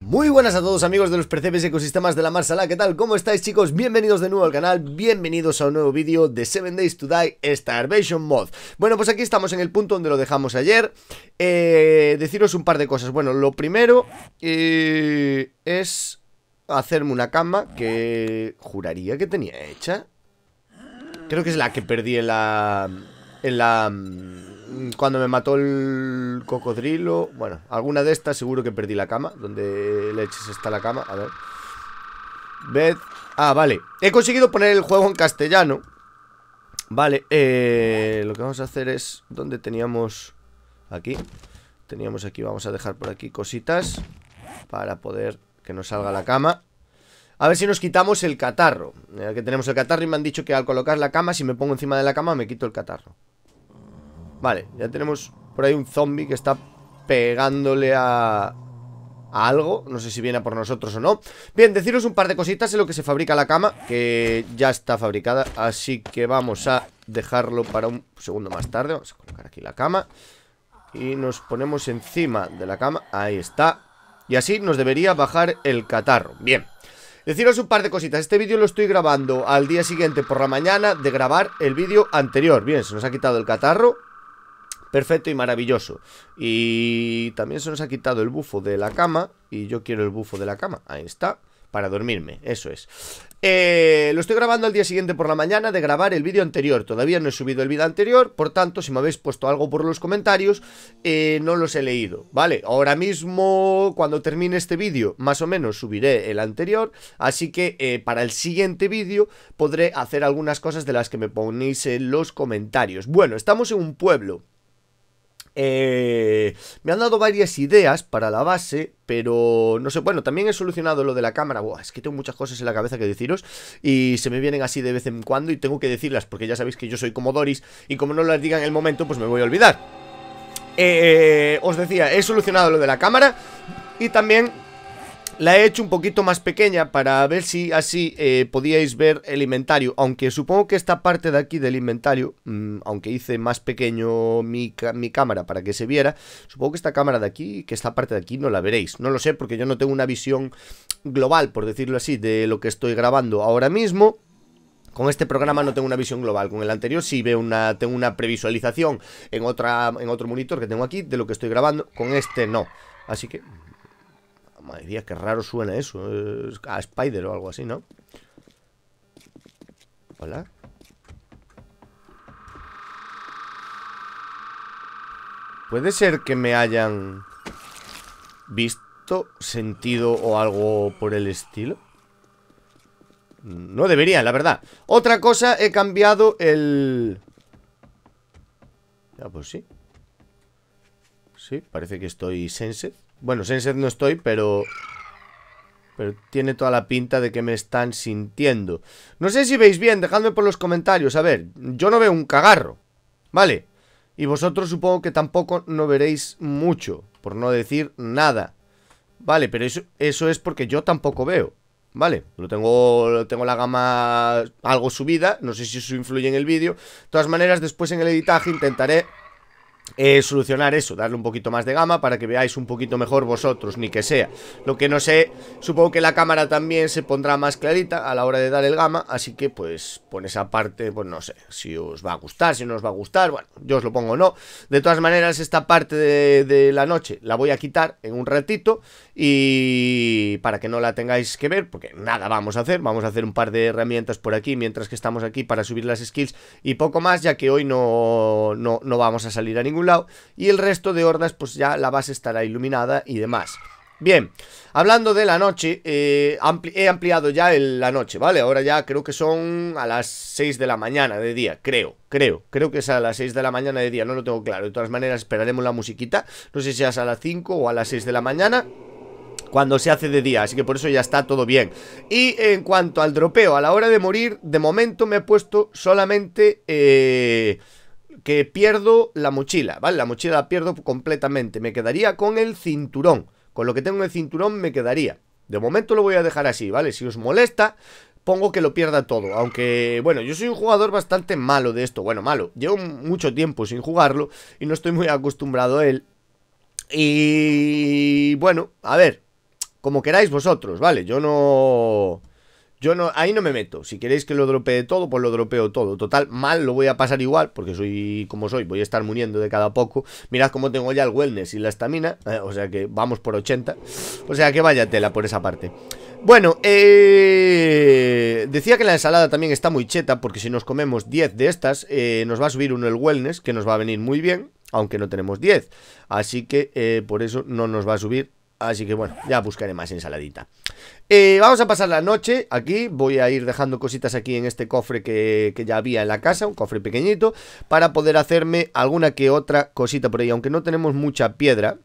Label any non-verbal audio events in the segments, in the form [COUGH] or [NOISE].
Muy buenas a todos amigos de los percebes ecosistemas de la Marsala, ¿qué tal? ¿Cómo estáis chicos? Bienvenidos de nuevo al canal, bienvenidos a un nuevo vídeo de 7 Days to Die Starvation Mod Bueno, pues aquí estamos en el punto donde lo dejamos ayer eh, Deciros un par de cosas, bueno, lo primero eh, es hacerme una cama que juraría que tenía hecha Creo que es la que perdí en la... En la... Mm, cuando me mató el cocodrilo. Bueno, alguna de estas seguro que perdí la cama. Donde leches está la cama. A ver. Ah, vale. He conseguido poner el juego en castellano. Vale, eh, lo que vamos a hacer es... Donde teníamos... Aquí. Teníamos aquí, vamos a dejar por aquí cositas. Para poder que nos salga la cama. A ver si nos quitamos el catarro. que tenemos el catarro y me han dicho que al colocar la cama, si me pongo encima de la cama, me quito el catarro. Vale, ya tenemos por ahí un zombie que está pegándole a... algo. No sé si viene por nosotros o no. Bien, deciros un par de cositas en lo que se fabrica la cama, que ya está fabricada. Así que vamos a dejarlo para un segundo más tarde. Vamos a colocar aquí la cama. Y nos ponemos encima de la cama. Ahí está. Y así nos debería bajar el catarro. Bien. Deciros un par de cositas, este vídeo lo estoy grabando al día siguiente por la mañana de grabar el vídeo anterior. Bien, se nos ha quitado el catarro, perfecto y maravilloso. Y también se nos ha quitado el bufo de la cama y yo quiero el bufo de la cama, ahí está para dormirme, eso es. Eh, lo estoy grabando al día siguiente por la mañana de grabar el vídeo anterior. Todavía no he subido el vídeo anterior, por tanto, si me habéis puesto algo por los comentarios, eh, no los he leído, ¿vale? Ahora mismo, cuando termine este vídeo, más o menos subiré el anterior, así que eh, para el siguiente vídeo podré hacer algunas cosas de las que me ponéis en los comentarios. Bueno, estamos en un pueblo eh, me han dado varias ideas para la base, pero no sé, bueno, también he solucionado lo de la cámara. Buah, es que tengo muchas cosas en la cabeza que deciros y se me vienen así de vez en cuando y tengo que decirlas porque ya sabéis que yo soy como Doris y como no las diga en el momento, pues me voy a olvidar. Eh, eh, os decía, he solucionado lo de la cámara y también la he hecho un poquito más pequeña para ver si así eh, podíais ver el inventario. Aunque supongo que esta parte de aquí del inventario, mm, aunque hice más pequeño mi, cámara para que se viera, supongo que esta cámara de aquí, que esta parte de aquí no la veréis. No lo sé porque yo no tengo una visión global, por decirlo así, de lo que estoy grabando ahora mismo. Con este programa no tengo una visión global, con el anterior sí veo una, tengo una previsualización en, otra, en otro monitor que tengo aquí de lo que estoy grabando, con este no. Así que Madre mía, qué raro suena eso. a Spider o algo así, ¿no? Hola. Puede ser que me hayan visto, sentido o algo por el estilo. No debería, la verdad. Otra cosa, he cambiado el... Ya, ah, pues sí. Sí, parece que estoy sense. Bueno, Senset no estoy, pero... Pero tiene toda la pinta de que me están sintiendo. No sé si veis bien, dejadme por los comentarios. A ver, yo no veo un cagarro. Vale. Y vosotros supongo que tampoco no veréis mucho. Por no decir nada. Vale, pero eso, eso es porque yo tampoco veo. Vale, lo tengo, tengo la gama algo subida. No sé si eso influye en el vídeo. De todas maneras, después en el editaje intentaré eh, solucionar eso, darle un poquito más de gama para que veáis un poquito mejor vosotros, ni que sea. Lo que no sé, supongo que la cámara también se pondrá más clarita a la hora de dar el gama, así que pues por esa parte, pues no sé, si os va a gustar, si no os va a gustar, bueno, yo os lo pongo no. De todas maneras, esta parte de, la noche la voy a quitar en un ratito y para que no la tengáis que ver, porque nada vamos a hacer, vamos a hacer un par de herramientas por aquí mientras que estamos aquí para subir las skills y poco más, ya que hoy no, no, no vamos a salir a ningún lado y el resto de hordas pues ya la base estará iluminada y demás. Bien, hablando de la noche, eh, he ampliado ya la noche, ¿vale? Ahora ya creo que son a las 6 de la mañana de día, creo, creo, creo que es a las 6 de la mañana de día, no lo tengo claro. De todas maneras, esperaremos la musiquita, no sé si es a las 5 o a las 6 de la mañana cuando se hace de día, así que por eso ya está todo bien. Y en cuanto al dropeo, a la hora de morir, de momento me he puesto solamente... Eh, que pierdo la mochila, ¿vale? La mochila la pierdo completamente, me quedaría con el cinturón, con lo que tengo en el cinturón me quedaría. De momento lo voy a dejar así, ¿vale? Si os molesta, pongo que lo pierda todo. Aunque, bueno, yo soy un jugador bastante malo de esto. Bueno, malo. Llevo mucho tiempo sin jugarlo y no estoy muy acostumbrado a él. Y bueno, a ver, como queráis vosotros, ¿vale? Yo no... Yo no, ahí no me meto. Si queréis que lo dropee todo, pues lo dropeo todo. Total, mal lo voy a pasar igual, porque soy como soy, voy a estar muriendo de cada poco. Mirad cómo tengo ya el wellness y la estamina, eh, o sea que vamos por 80. O sea que vaya tela por esa parte. Bueno, eh, decía que la ensalada también está muy cheta, porque si nos comemos 10 de estas, eh, nos va a subir uno el wellness, que nos va a venir muy bien, aunque no tenemos 10. Así que por eso no nos va a subir Así que bueno, ya buscaré más ensaladita. Eh, vamos a pasar la noche aquí. Voy a ir dejando cositas aquí en este cofre que, que, ya había en la casa, un cofre pequeñito, para poder hacerme alguna que otra cosita por ahí. Aunque no tenemos mucha piedra,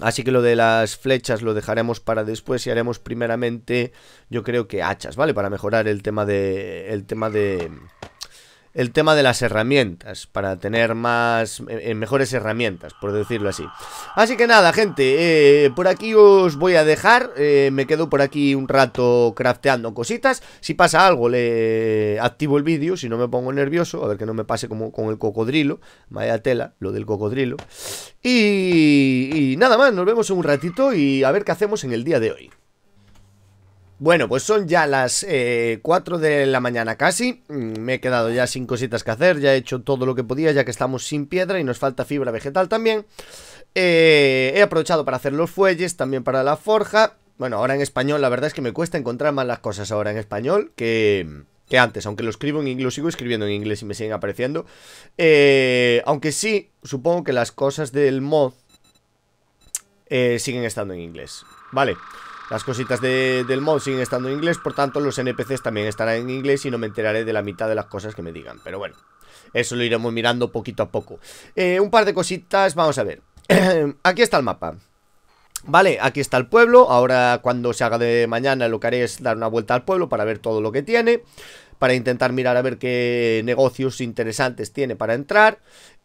así que lo de las flechas lo dejaremos para después y haremos primeramente, yo creo que hachas, ¿vale? Para mejorar el tema de... El tema de el tema de las herramientas, para tener más eh, eh, mejores herramientas, por decirlo así. Así que nada, gente, eh, por aquí os voy a dejar, me quedo por aquí un rato crafteando cositas, si pasa algo le activo el vídeo, si no me pongo nervioso, a ver que no me pase como con el cocodrilo, vaya tela, lo del cocodrilo. Y, y nada más, nos vemos en un ratito y a ver qué hacemos en el día de hoy. Bueno, pues son ya las 4 eh, de la mañana casi. Mm, me he quedado ya sin cositas que hacer. Ya he hecho todo lo que podía, ya que estamos sin piedra y nos falta fibra vegetal también. Eh, he aprovechado para hacer los fuelles, también para la forja. Bueno, ahora en español, la verdad es que me cuesta encontrar más las cosas ahora en español que, que antes, aunque lo escribo en inglés, lo sigo escribiendo en inglés y me siguen apareciendo. Eh, aunque sí, supongo que las cosas del mod siguen estando en inglés. Vale. Las cositas del mod siguen estando en inglés, por tanto los NPCs también estarán en inglés y no me enteraré de la mitad de las cosas que me digan. Pero bueno, eso lo iremos mirando poquito a poco. Eh, un par de cositas, vamos a ver. [CLEARS THROAT] Aquí está el mapa. Vale, aquí está el pueblo, ahora cuando se haga de mañana lo que haré es dar una vuelta al pueblo para ver todo lo que tiene para intentar mirar a ver qué negocios interesantes tiene para entrar.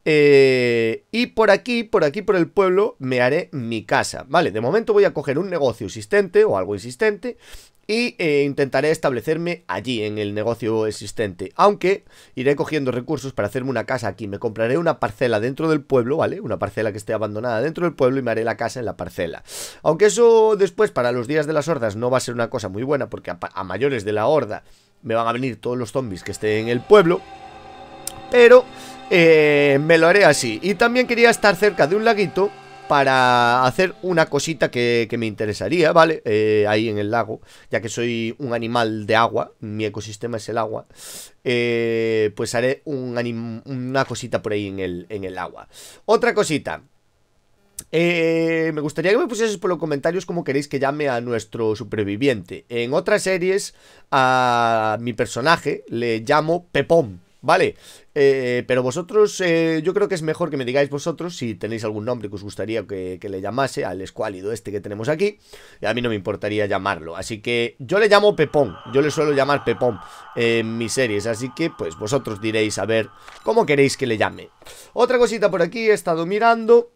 Eh, y por aquí, por aquí, por el pueblo, me haré mi casa. Vale, de momento voy a coger un negocio existente o algo existente y eh, intentaré establecerme allí en el negocio existente. Aunque iré cogiendo recursos para hacerme una casa aquí. Me compraré una parcela dentro del pueblo, ¿vale? Una parcela que esté abandonada dentro del pueblo y me haré la casa en la parcela. Aunque eso después para los días de las hordas no va a ser una cosa muy buena porque a, a mayores de la horda me van a venir todos los zombies que estén en el pueblo. Pero eh, me lo haré así. Y también quería estar cerca de un laguito para hacer una cosita que, me interesaría, ¿vale? Eh, ahí en el lago, ya que soy un animal de agua, mi ecosistema es el agua, eh, pues haré una cosita por ahí en el, en el agua. Otra cosita. me gustaría que me pusieses por los comentarios cómo queréis que llame a nuestro superviviente. En otras series a mi personaje le llamo Pepón Vale, eh, pero vosotros, eh, yo creo que es mejor que me digáis vosotros si tenéis algún nombre que os gustaría que, le llamase al escuálido este que tenemos aquí. Y a mí no me importaría llamarlo, así que yo le llamo Pepón, yo le suelo llamar Pepón en mis series, así que pues vosotros diréis a ver cómo queréis que le llame. Otra cosita por aquí he estado mirando.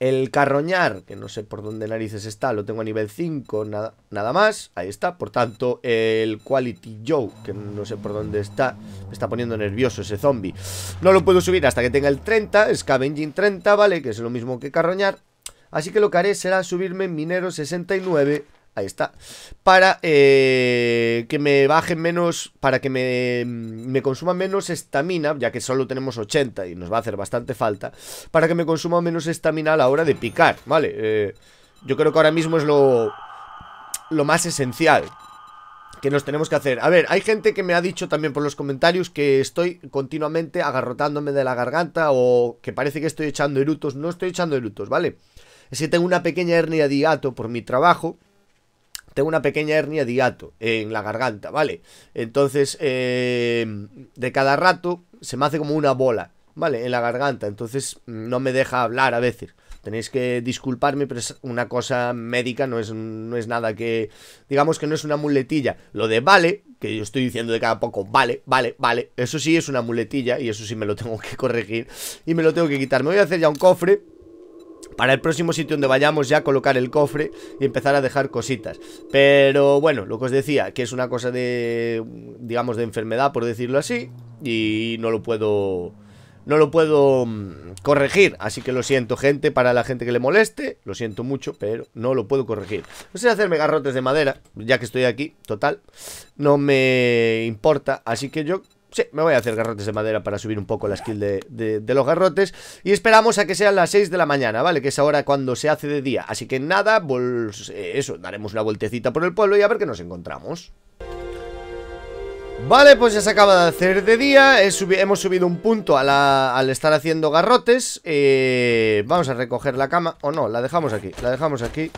El carroñar, que no sé por dónde narices está, lo tengo a nivel 5, nada, más. Ahí está. Por tanto, el Quality Joe, que no sé por dónde está, me está poniendo nervioso ese zombie. No lo puedo subir hasta que tenga el 30, Scavenging 30, ¿vale? Que es lo mismo que carroñar. Así que lo que haré será subirme Minero 69 ahí está, para eh, que me bajen menos, para que me, me consuma menos estamina, ya que solo tenemos 80 y nos va a hacer bastante falta, para que me consuma menos estamina a la hora de picar, ¿vale? Eh, yo creo que ahora mismo es lo, lo más esencial que nos tenemos que hacer. A ver, hay gente que me ha dicho también por los comentarios que estoy continuamente agarrotándome de la garganta o que parece que estoy echando erutos. No estoy echando erutos, ¿vale? Es que tengo una pequeña hernia de hiato por mi trabajo tengo una pequeña hernia de hiato en la garganta, ¿vale? Entonces, eh, de cada rato se me hace como una bola, ¿vale? En la garganta, entonces mm, no me deja hablar a veces. Tenéis que disculparme, pero es una cosa médica, no es, no es nada que... Digamos que no es una muletilla. Lo de vale, que yo estoy diciendo de cada poco, vale, vale, vale. Eso sí es una muletilla y eso sí me lo tengo que corregir y me lo tengo que quitar. Me voy a hacer ya un cofre para el próximo sitio donde vayamos ya colocar el cofre y empezar a dejar cositas. Pero bueno, lo que os decía, que es una cosa de, digamos, de enfermedad, por decirlo así, y no lo puedo... No lo puedo mm, corregir, así que lo siento gente, para la gente que le moleste, lo siento mucho, pero no lo puedo corregir. No sé hacerme garrotes de madera, ya que estoy aquí, total, no me importa, así que yo Sí, me voy a hacer garrotes de madera para subir un poco la skill de, los garrotes Y esperamos a que sean las 6 de la mañana, ¿vale? Que es ahora cuando se hace de día Así que nada, eh, eso, daremos una vueltecita por el pueblo y a ver qué nos encontramos Vale, pues ya se acaba de hacer de día Hemos subido un punto al estar haciendo garrotes eh, Vamos a recoger la cama O oh, no, la dejamos aquí, la dejamos aquí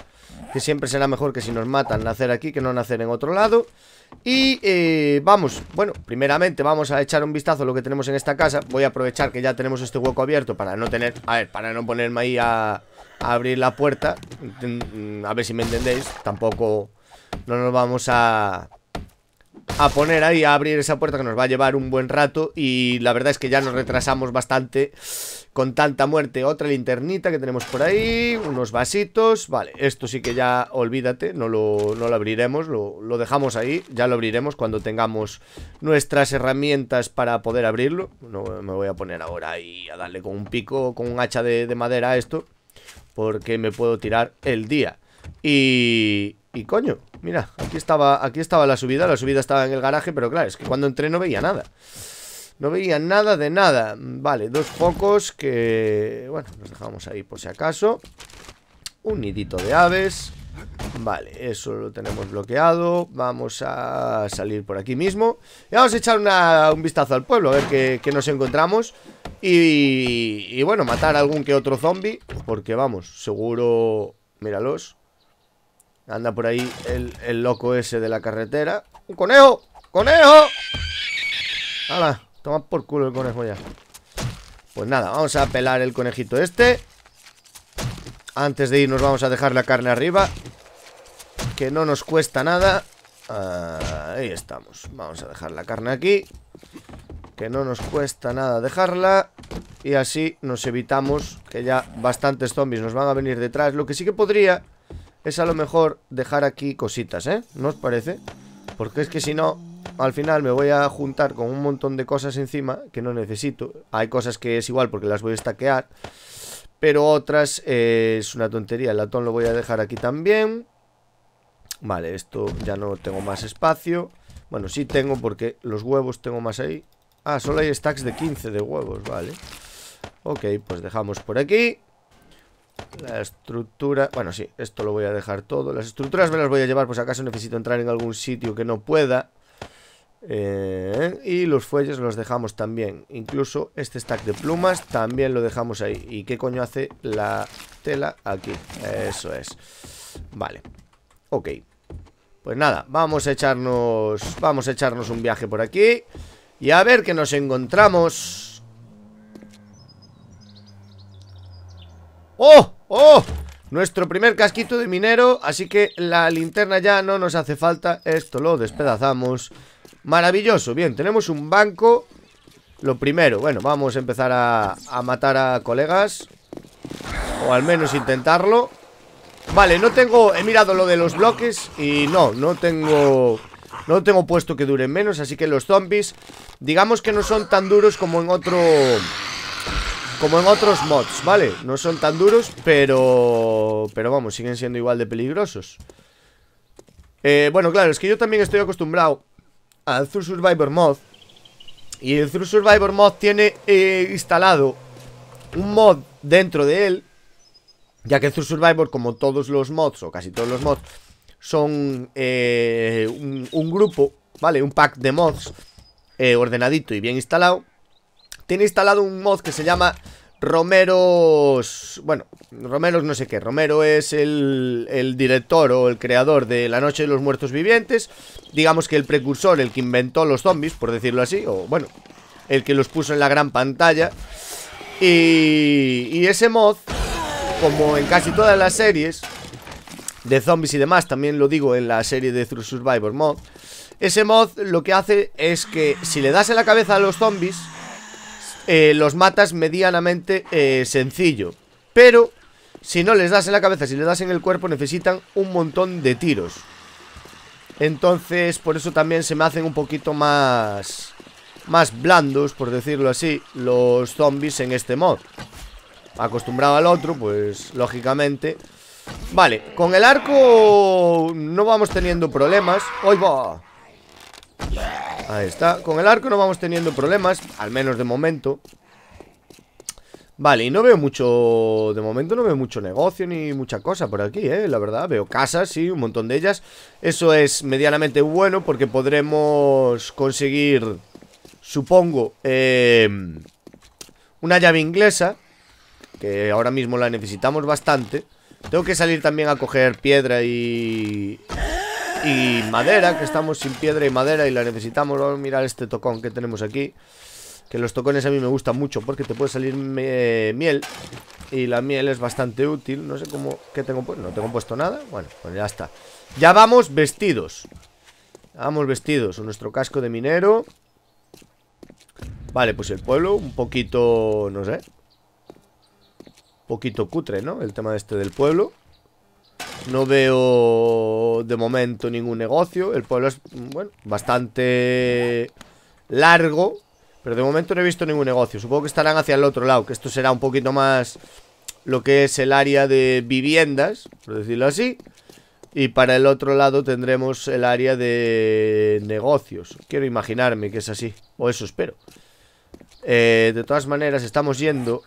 Que siempre será mejor que si nos matan nacer aquí que no nacer en otro lado y eh, vamos, bueno, primeramente vamos a echar un vistazo a lo que tenemos en esta casa Voy a aprovechar que ya tenemos este hueco abierto para no tener, a ver, para no ponerme ahí a, a abrir la puerta mm, mm, A ver si me entendéis, tampoco no nos vamos a, a poner ahí, a abrir esa puerta que nos va a llevar un buen rato y la verdad es que ya nos retrasamos bastante con tanta muerte. Otra linternita que tenemos por ahí, unos vasitos, vale, esto sí que ya olvídate, no lo, no lo abriremos, lo, dejamos ahí, ya lo abriremos cuando tengamos nuestras herramientas para poder abrirlo. No me voy a poner ahora ahí a darle con un pico, con un hacha de, de madera a esto, porque me puedo tirar el día. Y, y coño, Mira, aquí estaba, aquí estaba la subida La subida estaba en el garaje, pero claro, es que cuando entré no veía nada No veía nada de nada Vale, dos focos que... Bueno, nos dejamos ahí por si acaso Un nidito de aves Vale, eso lo tenemos bloqueado Vamos a salir por aquí mismo Y vamos a echar un vistazo al pueblo A ver qué, nos encontramos y, y bueno, matar algún que otro zombie Porque vamos, seguro... Míralos Anda por ahí el, loco ese de la carretera. ¡Un conejo! ¡Conejo! ¡Hala! Toma por culo el conejo ya. Pues nada, vamos a pelar el conejito este. Antes de irnos vamos a dejar la carne arriba. Que no nos cuesta nada. Ah, ahí estamos. Vamos a dejar la carne aquí. Que no nos cuesta nada dejarla. Y así nos evitamos que ya bastantes zombies nos van a venir detrás. Lo que sí que podría es a lo mejor dejar aquí cositas, ¿eh? ¿No os parece? Porque es que si no, al final me voy a juntar con un montón de cosas encima que no necesito. Hay cosas que es igual porque las voy a estaquear. Pero otras eh, es una tontería. El latón lo voy a dejar aquí también. Vale, esto ya no tengo más espacio. Bueno, sí tengo porque los huevos tengo más ahí. Ah, solo hay stacks de 15 de huevos, vale. Ok, pues dejamos por aquí. La estructura... Bueno, sí, esto lo voy a dejar todo. Las estructuras me las voy a llevar, pues acaso necesito entrar en algún sitio que no pueda. Eh, y los fuelles los dejamos también. Incluso este stack de plumas también lo dejamos ahí. ¿Y qué coño hace la tela aquí? Eso es. Vale. Ok. Pues nada, vamos a echarnos... Vamos a echarnos un viaje por aquí. Y a ver qué nos encontramos... ¡Oh! ¡Oh! Nuestro primer casquito de minero, así que la linterna ya no nos hace falta. Esto lo despedazamos. Maravilloso, bien, tenemos un banco. Lo primero, bueno, vamos a empezar a, matar a colegas. O al menos intentarlo. Vale, no tengo... He mirado lo de los bloques y no, no tengo... No tengo puesto que duren menos, así que los zombies, digamos que no son tan duros como en otro como en otros mods, ¿vale? No son tan duros, pero... Pero vamos, siguen siendo igual de peligrosos eh, Bueno, claro, es que yo también estoy acostumbrado al Thru Survivor mod Y el Thru Survivor mod tiene eh, instalado un mod dentro de él Ya que Thru Survivor, como todos los mods, o casi todos los mods Son eh, un, un, grupo, ¿vale? Un pack de mods ordenadito y bien instalado tiene instalado un mod que se llama Romeros... Bueno, Romeros no sé qué. Romero es el, el, director o el creador de La Noche de los Muertos Vivientes. Digamos que el precursor, el que inventó los zombies, por decirlo así. O bueno, el que los puso en la gran pantalla. Y, y ese mod, como en casi todas las series de zombies y demás, también lo digo en la serie de Through Survivor Mod. Ese mod lo que hace es que si le das en la cabeza a los zombies eh, los matas medianamente eh, sencillo. Pero si no les das en la cabeza, si les das en el cuerpo, necesitan un montón de tiros. Entonces, por eso también se me hacen un poquito más... Más blandos, por decirlo así, los zombies en este mod. Acostumbrado al otro, pues, lógicamente... Vale, con el arco no vamos teniendo problemas. ¡Ay, va! Ahí está, con el arco no vamos teniendo problemas Al menos de momento Vale, y no veo mucho... De momento no veo mucho negocio ni mucha cosa por aquí, ¿eh? La verdad, veo casas, sí, un montón de ellas Eso es medianamente bueno porque podremos conseguir... Supongo, eh, Una llave inglesa Que ahora mismo la necesitamos bastante Tengo que salir también a coger piedra y y madera, que estamos sin piedra y madera y la necesitamos. Vamos a mirar este tocón que tenemos aquí. Que los tocones a mí me gustan mucho porque te puede salir miel y la miel es bastante útil. No sé cómo... ¿Qué tengo puesto? No tengo puesto nada. Bueno, pues ya está. Ya vamos vestidos. Vamos vestidos. Nuestro casco de minero. Vale, pues el pueblo un poquito... No sé. Un poquito cutre, ¿no? El tema este del pueblo. No veo de momento ningún negocio. El pueblo es, bueno, bastante largo. Pero de momento no he visto ningún negocio. Supongo que estarán hacia el otro lado, que esto será un poquito más lo que es el área de viviendas, por decirlo así. Y para el otro lado tendremos el área de negocios. Quiero imaginarme que es así. O eso espero. Eh, de todas maneras, estamos yendo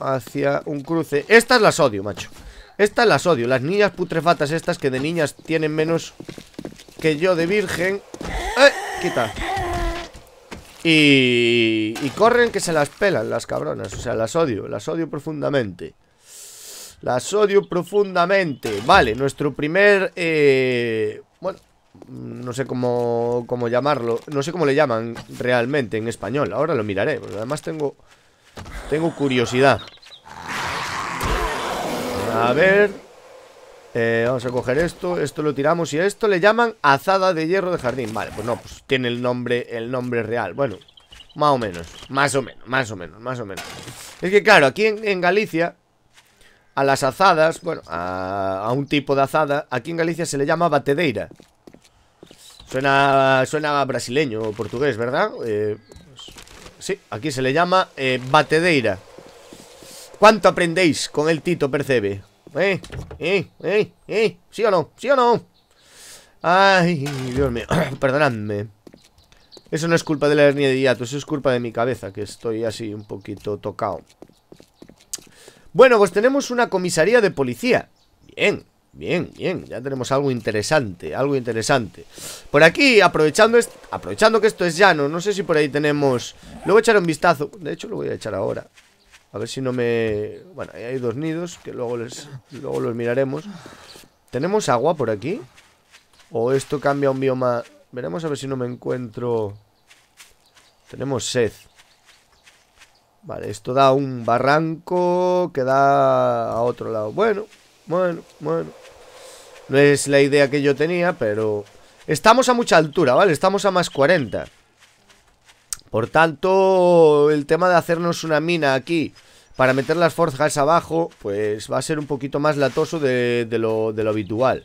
hacia un cruce. Estas las odio, macho. Estas las odio, las niñas putrefatas estas que de niñas tienen menos que yo de virgen. ¡Eh! Quita. Y, y corren que se las pelan las cabronas. O sea, las odio, las odio profundamente. Las odio profundamente. Vale, nuestro primer... Eh, bueno, no sé cómo, cómo llamarlo. No sé cómo le llaman realmente en español. Ahora lo miraré. Además tengo... Tengo curiosidad. A ver. Eh, vamos a coger esto. Esto lo tiramos y a esto le llaman azada de hierro de jardín. Vale, pues no, pues tiene el nombre, el nombre real. Bueno, más o menos. Más o menos, más o menos, más o menos. Es que claro, aquí en, Galicia, a las azadas, bueno, a, un tipo de azada, aquí en Galicia se le llama batedeira. Suena, suena brasileño o portugués, ¿verdad? Eh, sí, aquí se le llama eh, batedeira. ¿Cuánto aprendéis con el Tito Percebe? ¿Eh? ¿Eh? ¿Eh? ¿Eh? ¿Sí o no? ¿Sí o no? Ay, Dios mío [CLEARS THROAT] Perdonadme Eso no es culpa de la hernia de hiato Eso es culpa de mi cabeza Que estoy así un poquito tocado Bueno, pues tenemos una comisaría de policía Bien Bien, bien, ya tenemos algo interesante, algo interesante Por aquí, aprovechando aprovechando que esto es llano, no sé si por ahí tenemos... Luego echar un vistazo, de hecho lo voy a echar ahora a ver si no me... Bueno, ahí hay dos nidos que luego, les... luego los miraremos. ¿Tenemos agua por aquí? ¿O esto cambia un bioma? Veremos a ver si no me encuentro... Tenemos sed. Vale, esto da un barranco que da a otro lado. Bueno, bueno, bueno. No es la idea que yo tenía, pero... Estamos a mucha altura, ¿vale? Estamos a más 40. Por tanto, el tema de hacernos una mina aquí para meter las forjas abajo, pues va a ser un poquito más latoso de, lo, habitual.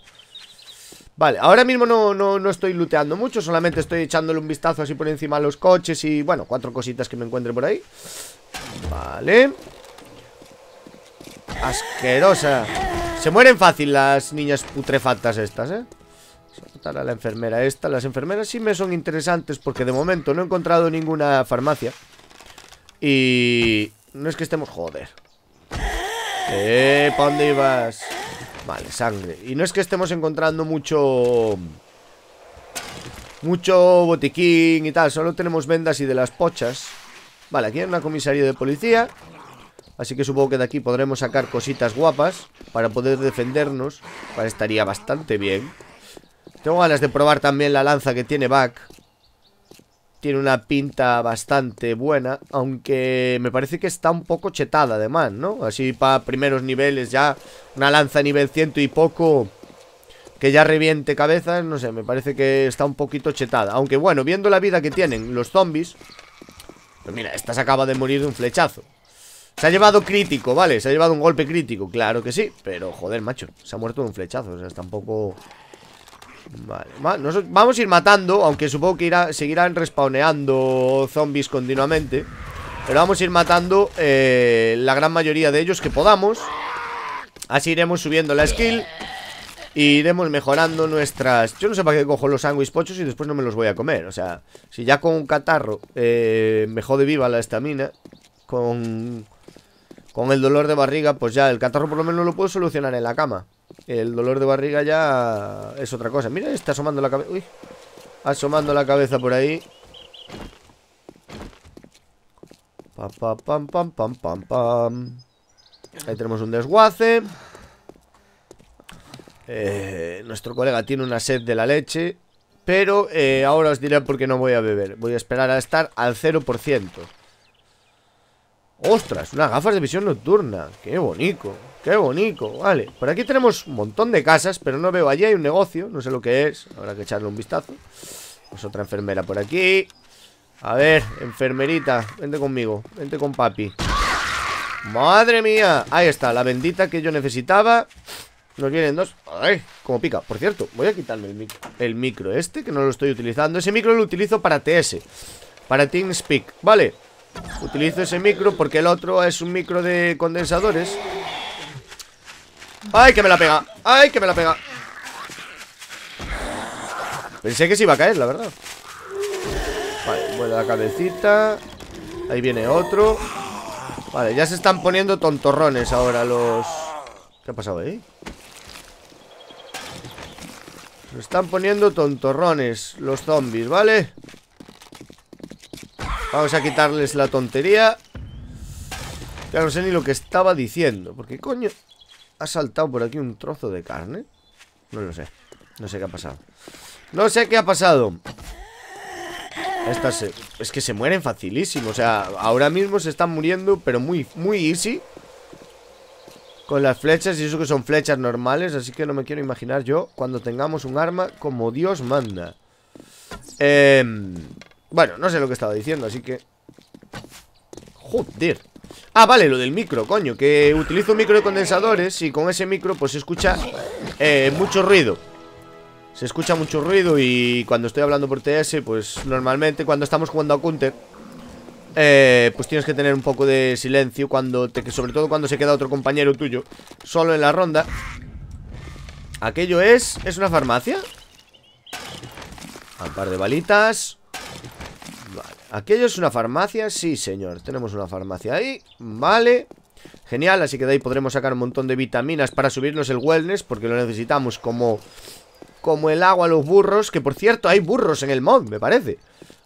Vale, ahora mismo no, no, no, estoy luteando mucho, solamente estoy echándole un vistazo así por encima a los coches y, bueno, cuatro cositas que me encuentre por ahí. Vale. Asquerosa. Se mueren fácil las niñas putrefactas estas, ¿eh? a la enfermera esta. Las enfermeras sí me son interesantes porque de momento no he encontrado ninguna farmacia. Y... No es que estemos... Joder. Eh, ¿para dónde ibas? Vale, sangre. Y no es que estemos encontrando mucho... Mucho botiquín y tal. Solo tenemos vendas y de las pochas. Vale, aquí hay una comisaría de policía. Así que supongo que de aquí podremos sacar cositas guapas para poder defendernos. estaría bastante bien. Tengo ganas de probar también la lanza que tiene Back. Tiene una pinta bastante buena, aunque me parece que está un poco chetada además, ¿no? Así para primeros niveles ya, una lanza nivel ciento y poco que ya reviente cabezas, no sé, me parece que está un poquito chetada. Aunque bueno, viendo la vida que tienen los zombies, pues mira, esta se acaba de morir de un flechazo. Se ha llevado crítico, ¿vale? Se ha llevado un golpe crítico, claro que sí Pero, joder, macho, se ha muerto de un flechazo O sea, un poco... Vale, vamos a ir matando Aunque supongo que seguirán respawneando zombies continuamente Pero vamos a ir matando eh, la gran mayoría de ellos que podamos Así iremos subiendo la skill y iremos mejorando nuestras... Yo no sé para qué cojo los sándwiches pochos y después no me los voy a comer. O sea, si ya con un catarro eh, me jode viva la estamina, con, con el dolor de barriga, pues ya el catarro por lo menos lo puedo solucionar en la cama. El dolor de barriga ya es otra cosa. Mira, está asomando la cabeza. Uy, asomando la cabeza por ahí. Pam, pam, pam, pam, pam, pam, pam. Ahí tenemos un desguace. Eh, nuestro colega tiene una sed de la leche. Pero eh, ahora os diré por qué no voy a beber. Voy a esperar a estar al 0%. ¡Ostras! Unas gafas de visión nocturna. ¡Qué bonito! Qué bonito, vale Por aquí tenemos un montón de casas Pero no veo, allí hay un negocio, no sé lo que es Habrá que echarle un vistazo Pues otra enfermera por aquí A ver, enfermerita, vente conmigo Vente con papi ¡Madre mía! Ahí está, la bendita que yo necesitaba Nos vienen dos ¡Ay! Como pica Por cierto, voy a quitarme el micro, el micro este Que no lo estoy utilizando Ese micro lo utilizo para TS Para TeamSpeak, ¿vale? Utilizo ese micro porque el otro es un micro de condensadores ¡Ay, que me la pega! ¡Ay, que me la pega! Pensé que se iba a caer, la verdad Vale, vuelve la cabecita Ahí viene otro Vale, ya se están poniendo tontorrones ahora los... ¿Qué ha pasado ahí? Se están poniendo tontorrones los zombies, ¿vale? Vamos a quitarles la tontería Ya no sé ni lo que estaba diciendo Porque coño... ¿Ha saltado por aquí un trozo de carne? No lo sé No sé qué ha pasado No sé qué ha pasado Estas Es que se mueren facilísimo O sea, ahora mismo se están muriendo Pero muy, muy easy Con las flechas Y eso que son flechas normales Así que no me quiero imaginar yo Cuando tengamos un arma como Dios manda em, Bueno, no sé lo que estaba diciendo Así que... Joder Ah, vale, lo del micro, coño Que utilizo un micro de condensadores Y con ese micro pues se escucha eh, mucho ruido Se escucha mucho ruido Y cuando estoy hablando por TS Pues normalmente cuando estamos jugando a Counter eh, Pues tienes que tener un poco de silencio cuando te, Sobre todo cuando se queda otro compañero tuyo Solo en la ronda Aquello es... ¿Es una farmacia? Un par de balitas Aquello es una farmacia, sí señor Tenemos una farmacia ahí, vale Genial, así que de ahí podremos sacar un montón de vitaminas para subirnos el wellness Porque lo necesitamos como... Como el agua a los burros Que por cierto, hay burros en el mod, me parece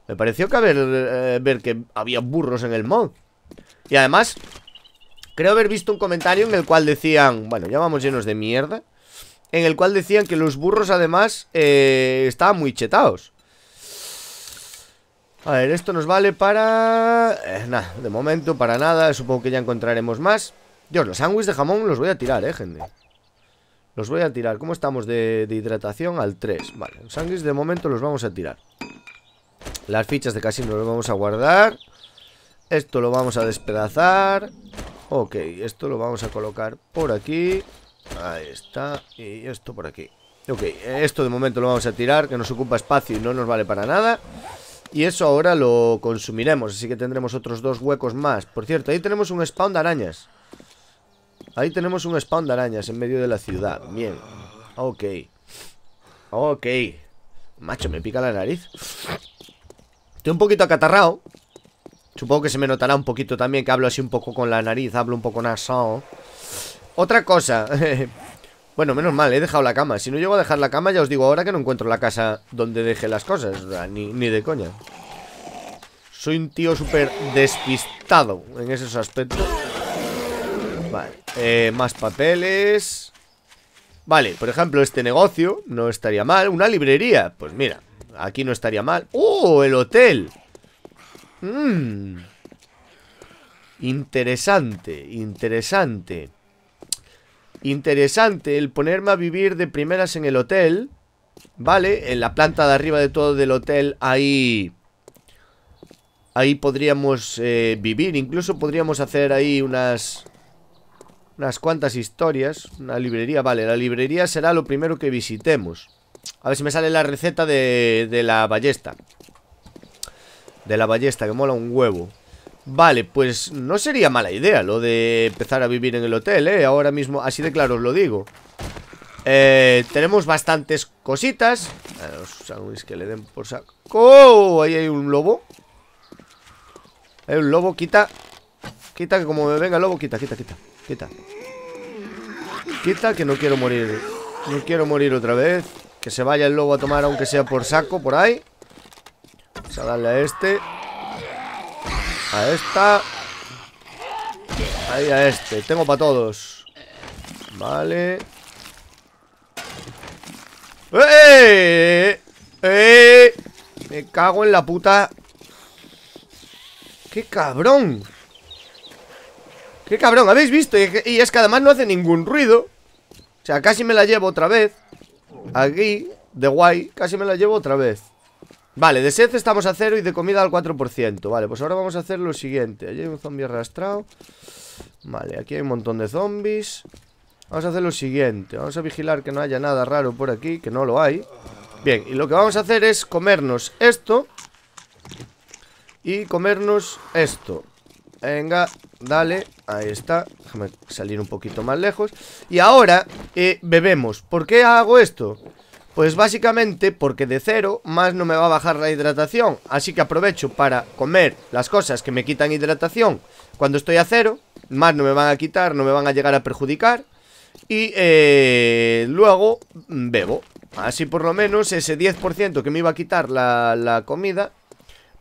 Me pareció que haber, eh, ver que había burros en el mod Y además... Creo haber visto un comentario en el cual decían... Bueno, ya vamos llenos de mierda en el cual decían que los burros además eh, estaban muy chetados. A ver, esto nos vale para... Eh, nada, de momento para nada Supongo que ya encontraremos más Dios, los sándwiches de jamón los voy a tirar, eh, gente Los voy a tirar ¿Cómo estamos de, de hidratación? Al 3 Vale, los sándwiches de momento los vamos a tirar Las fichas de casino las vamos a guardar Esto lo vamos a despedazar Ok, esto lo vamos a colocar por aquí Ahí está Y esto por aquí Ok, esto de momento lo vamos a tirar Que nos ocupa espacio y no nos vale para nada y eso ahora lo consumiremos, así que tendremos otros dos huecos más. Por cierto, ahí tenemos un spawn de arañas. Ahí tenemos un spawn de arañas en medio de la ciudad. Bien. Ok. Ok. Macho, me pica la nariz. Estoy un poquito acatarrado. Supongo que se me notará un poquito también que hablo así un poco con la nariz, hablo un poco nasal Otra cosa, [LAUGHS] Bueno, menos mal, he dejado la cama Si no llego a dejar la cama, ya os digo ahora que no encuentro la casa Donde deje las cosas, ni, ni de coña Soy un tío súper despistado En esos aspectos Vale, eh, más papeles Vale, por ejemplo, este negocio No estaría mal, una librería Pues mira, aquí no estaría mal ¡Oh, el hotel! Mmm Interesante, interesante interesante el ponerme a vivir de primeras en el hotel, ¿vale? En la planta de arriba de todo del hotel ahí... Ahí podríamos eh, vivir, incluso podríamos hacer ahí unas... Unas cuantas historias, una librería, vale, la librería será lo primero que visitemos. A ver si me sale la receta de, de la ballesta. De la ballesta, que mola un huevo. Vale, pues no sería mala idea lo de empezar a vivir en el hotel, ¿eh? Ahora mismo, así de claro os lo digo. Eh, tenemos bastantes cositas. Eh, que le den por saco. ¡Oh! Ahí hay un lobo. Hay un lobo, quita. Quita, que como me venga el lobo, quita, quita, quita. Quita. Quita, que no quiero morir. No quiero morir otra vez. Que se vaya el lobo a tomar, aunque sea por saco, por ahí. Vamos a darle a este. A esta Ahí a este Tengo para todos Vale ¡Eh! ¡Eh! Me cago en la puta ¡Qué cabrón! ¡Qué cabrón! ¿Habéis visto? Y es que además no hace ningún ruido O sea, casi me la llevo otra vez Aquí, de guay Casi me la llevo otra vez Vale, de sed estamos a cero y de comida al 4% Vale, pues ahora vamos a hacer lo siguiente Allí hay un zombie arrastrado Vale, aquí hay un montón de zombies Vamos a hacer lo siguiente Vamos a vigilar que no haya nada raro por aquí Que no lo hay Bien, y lo que vamos a hacer es comernos esto Y comernos esto Venga, dale Ahí está Déjame salir un poquito más lejos Y ahora eh, bebemos ¿Por qué hago esto? Pues básicamente porque de cero más no me va a bajar la hidratación, así que aprovecho para comer las cosas que me quitan hidratación cuando estoy a cero, más no me van a quitar, no me van a llegar a perjudicar, y eh, luego mm, bebo. Así por lo menos ese 10% que me iba a quitar la, la comida,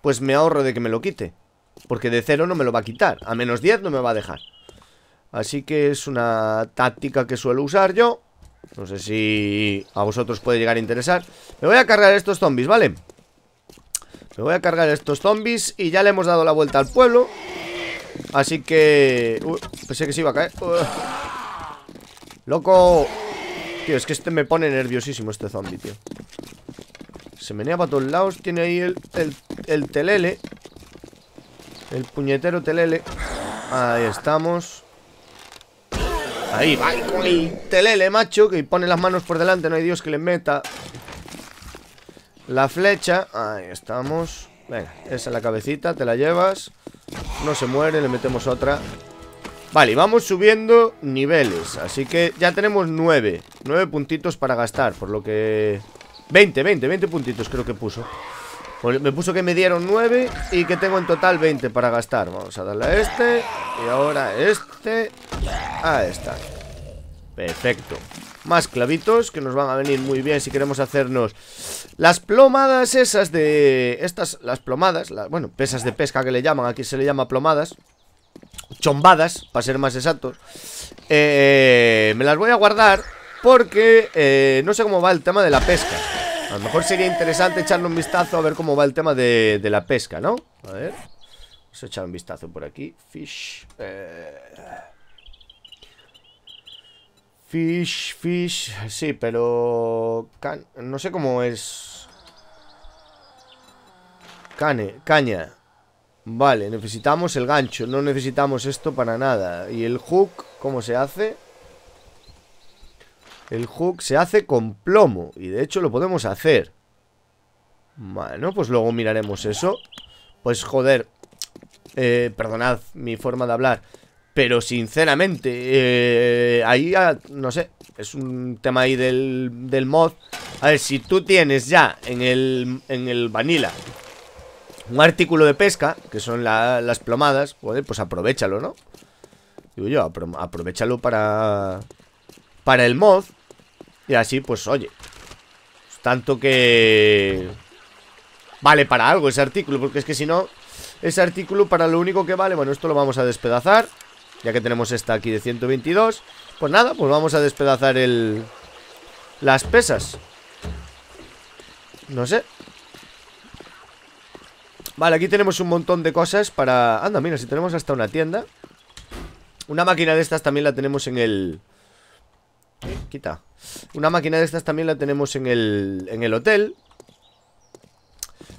pues me ahorro de que me lo quite, porque de cero no me lo va a quitar, a menos 10 no me va a dejar. Así que es una táctica que suelo usar yo. No sé si a vosotros puede llegar a interesar Me voy a cargar estos zombies, ¿vale? Me voy a cargar estos zombies Y ya le hemos dado la vuelta al pueblo Así que... Uh, pensé que se iba a caer uh. ¡Loco! Tío, es que este me pone nerviosísimo este zombie, tío Se menea para todos lados Tiene ahí el telele El puñetero telele Ahí estamos Ahí va, con el telele, macho Que pone las manos por delante, no hay dios que le meta La flecha Ahí estamos Venga, esa es la cabecita, te la llevas No se muere, le metemos otra Vale, vamos subiendo niveles Así que ya tenemos nueve Nueve puntitos para gastar Por lo que... 20, 20, 20 puntitos creo que puso me puso que me dieron 9 y que tengo en total 20 para gastar. Vamos a darle a este y ahora este a esta. Perfecto. Más clavitos que nos van a venir muy bien si queremos hacernos las plomadas esas de... Estas, las plomadas, bueno, pesas de pesca que le llaman, aquí se le llama plomadas. Chombadas, para ser más exactos. Eh, me las voy a guardar porque eh, no sé cómo va el tema de la pesca. A lo mejor sería interesante echarle un vistazo a ver cómo va el tema de, la pesca, ¿no? A ver. Vamos a echar un vistazo por aquí. Fish. Eh, fish, fish. Sí, pero... No sé cómo es... Cane, caña. Vale, necesitamos el gancho. No necesitamos esto para nada. ¿Y el hook? ¿Cómo se hace? El hook se hace con plomo. Y de hecho lo podemos hacer. Bueno, pues luego miraremos eso. Pues joder. Eh, perdonad mi forma de hablar. Pero sinceramente, eh, ahí, ah, no sé, es un tema ahí del, del mod. A ver, si tú tienes ya en el, en el vanilla un artículo de pesca, que son las plomadas, joder, pues aprovechalo, ¿no? Digo yo, aprovechalo para, para el mod y así, pues oye, pues, tanto que vale para algo ese artículo, porque es que si no, ese artículo para lo único que vale, bueno, esto lo vamos a despedazar, ya que tenemos esta aquí de 122, pues nada, pues vamos a despedazar el las pesas. No sé. Vale, aquí tenemos un montón de cosas para... Anda, mira, si tenemos hasta una tienda. Una máquina de estas también la tenemos en el... Eh, quita. Una máquina de estas también la tenemos en el, en el hotel.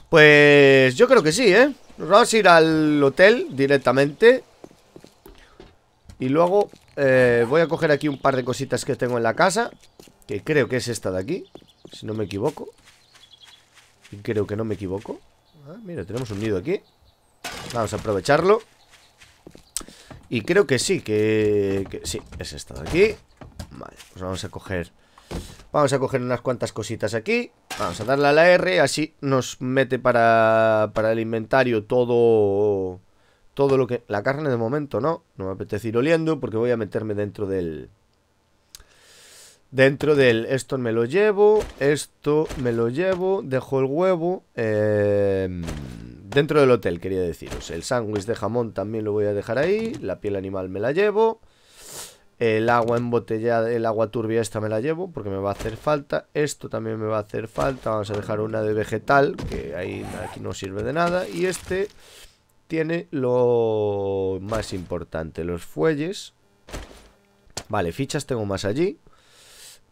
Pues yo creo que sí, ¿eh? Nos vamos a ir al hotel directamente. Y luego eh, voy a coger aquí un par de cositas que tengo en la casa. Que creo que es esta de aquí. Si no me equivoco. Y creo que no me equivoco. Ah, mira, tenemos un nido aquí. Vamos a aprovecharlo. Y creo que sí, que, que sí, es esta de aquí. Vale, pues vamos a coger Vamos a coger unas cuantas cositas aquí Vamos a darle a la R Así nos mete para, para el inventario todo Todo lo que... La carne de momento no No me apetece ir oliendo porque voy a meterme dentro del... Dentro del... Esto me lo llevo Esto me lo llevo Dejo el huevo em, Dentro del hotel quería deciros El sándwich de jamón también lo voy a dejar ahí La piel animal me la llevo el agua embotellada, el agua turbia esta me la llevo porque me va a hacer falta. Esto también me va a hacer falta. Vamos a dejar una de vegetal, que ahí, aquí no sirve de nada. Y este tiene lo más importante, los fuelles. Vale, fichas tengo más allí.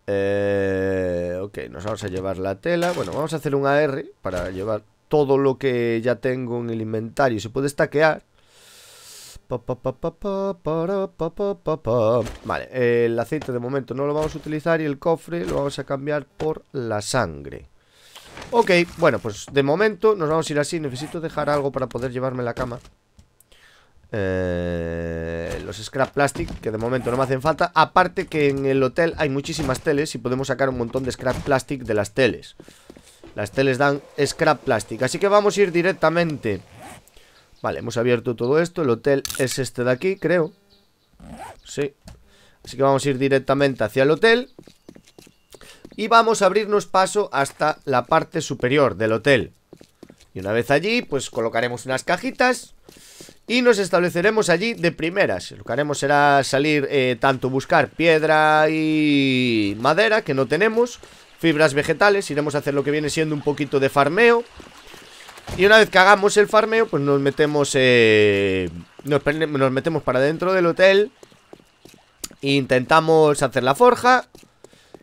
Eh, ok, nos vamos a llevar la tela. Bueno, vamos a hacer un AR para llevar todo lo que ya tengo en el inventario. Se puede estaquear Vale, el aceite de momento no lo vamos a utilizar y el cofre lo vamos a cambiar por la sangre. Ok, bueno, pues de momento nos vamos a ir así. Necesito dejar algo para poder llevarme la cama. Eh, los scrap plastic, que de momento no me hacen falta. Aparte que en el hotel hay muchísimas teles y podemos sacar un montón de scrap plastic de las teles. Las teles dan scrap plastic. Así que vamos a ir directamente Vale, hemos abierto todo esto. El hotel es este de aquí, creo. Sí. Así que vamos a ir directamente hacia el hotel. Y vamos a abrirnos paso hasta la parte superior del hotel. Y una vez allí, pues colocaremos unas cajitas y nos estableceremos allí de primeras. Lo que haremos será salir eh, tanto buscar piedra y madera, que no tenemos, fibras vegetales, iremos a hacer lo que viene siendo un poquito de farmeo y una vez que hagamos el farmeo, pues nos metemos eh, nos, metemos para dentro del hotel Intentamos hacer la forja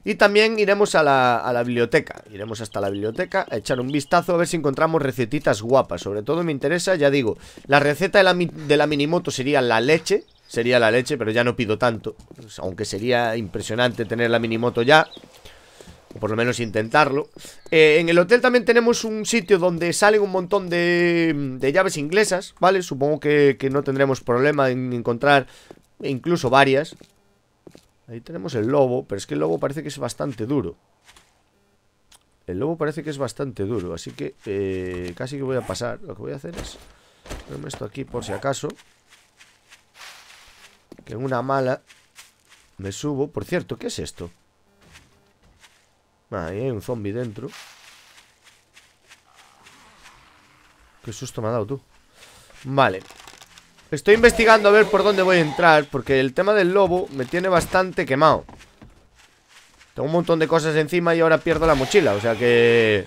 Y también iremos a la, biblioteca Iremos hasta la biblioteca a echar un vistazo A ver si encontramos recetitas guapas Sobre todo me interesa, ya digo La receta de la, de la minimoto sería la leche Sería la leche, pero ya no pido tanto pues, Aunque sería impresionante tener la minimoto ya o por lo menos intentarlo eh, En el hotel también tenemos un sitio donde salen un montón de, llaves inglesas, ¿vale? Supongo que, no tendremos problema en encontrar incluso varias Ahí tenemos el lobo, pero es que el lobo parece que es bastante duro El lobo parece que es bastante duro, así que eh, casi que voy a pasar Lo que voy a hacer es ponerme esto aquí por si acaso Que en una mala me subo Por cierto, ¿qué es esto? Ah, ahí hay un zombie dentro Qué susto me ha dado tú Vale Estoy investigando a ver por dónde voy a entrar Porque el tema del lobo me tiene bastante quemado Tengo un montón de cosas encima y ahora pierdo la mochila O sea que...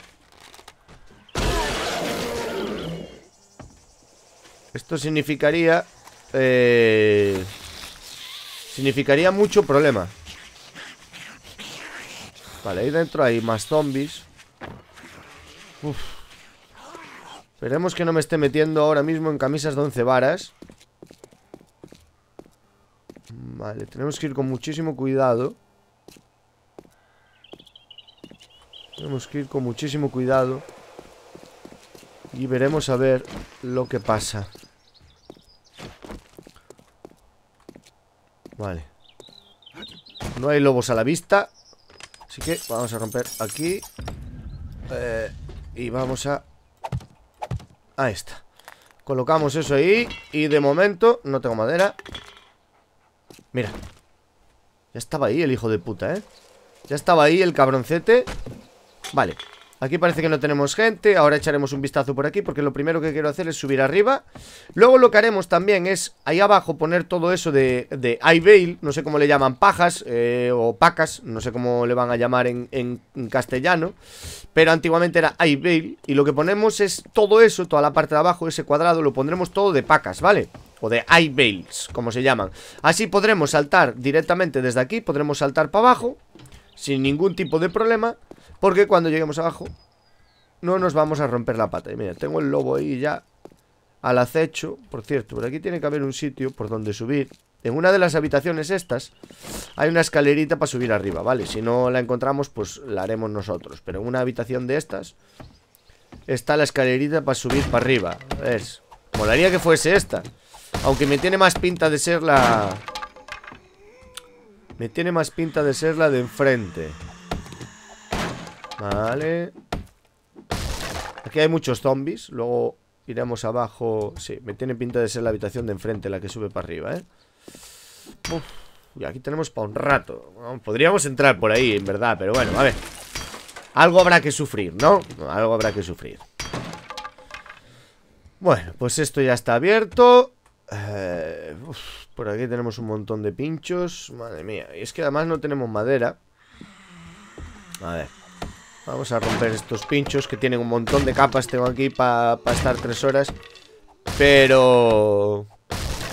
Esto significaría... Eh, significaría mucho problema Vale, ahí dentro hay más zombies Uf Esperemos que no me esté metiendo ahora mismo en camisas de once varas Vale, tenemos que ir con muchísimo cuidado Tenemos que ir con muchísimo cuidado Y veremos a ver lo que pasa Vale No hay lobos a la vista Así que vamos a romper aquí. Eh, y vamos a... A esta. Colocamos eso ahí. Y de momento no tengo madera. Mira. Ya estaba ahí el hijo de puta, ¿eh? Ya estaba ahí el cabroncete. Vale. Aquí parece que no tenemos gente Ahora echaremos un vistazo por aquí Porque lo primero que quiero hacer es subir arriba Luego lo que haremos también es Ahí abajo poner todo eso de, de bail No sé cómo le llaman pajas eh, O pacas No sé cómo le van a llamar en, castellano Pero antiguamente era I-Bail. Y lo que ponemos es todo eso Toda la parte de abajo, ese cuadrado Lo pondremos todo de pacas, ¿vale? O de I-Bales, como se llaman Así podremos saltar directamente desde aquí Podremos saltar para abajo sin ningún tipo de problema Porque cuando lleguemos abajo No nos vamos a romper la pata Y mira, tengo el lobo ahí ya Al acecho, por cierto, por aquí tiene que haber un sitio Por donde subir En una de las habitaciones estas Hay una escalerita para subir arriba, ¿vale? Si no la encontramos, pues la haremos nosotros Pero en una habitación de estas Está la escalerita para subir para arriba Es, molaría que fuese esta Aunque me tiene más pinta de ser la... Me tiene más pinta de ser la de enfrente. Vale. Aquí hay muchos zombies. Luego iremos abajo. Sí, me tiene pinta de ser la habitación de enfrente, la que sube para arriba, ¿eh? Y aquí tenemos para un rato. Podríamos entrar por ahí, en verdad, pero bueno, a ver. Algo habrá que sufrir, ¿no? Algo habrá que sufrir. Bueno, pues esto ya está abierto. Eh, por aquí tenemos un montón de pinchos. Madre mía. Y es que además no tenemos madera. A ver. Vamos a romper estos pinchos que tienen un montón de capas. Tengo aquí para estar tres horas. Pero...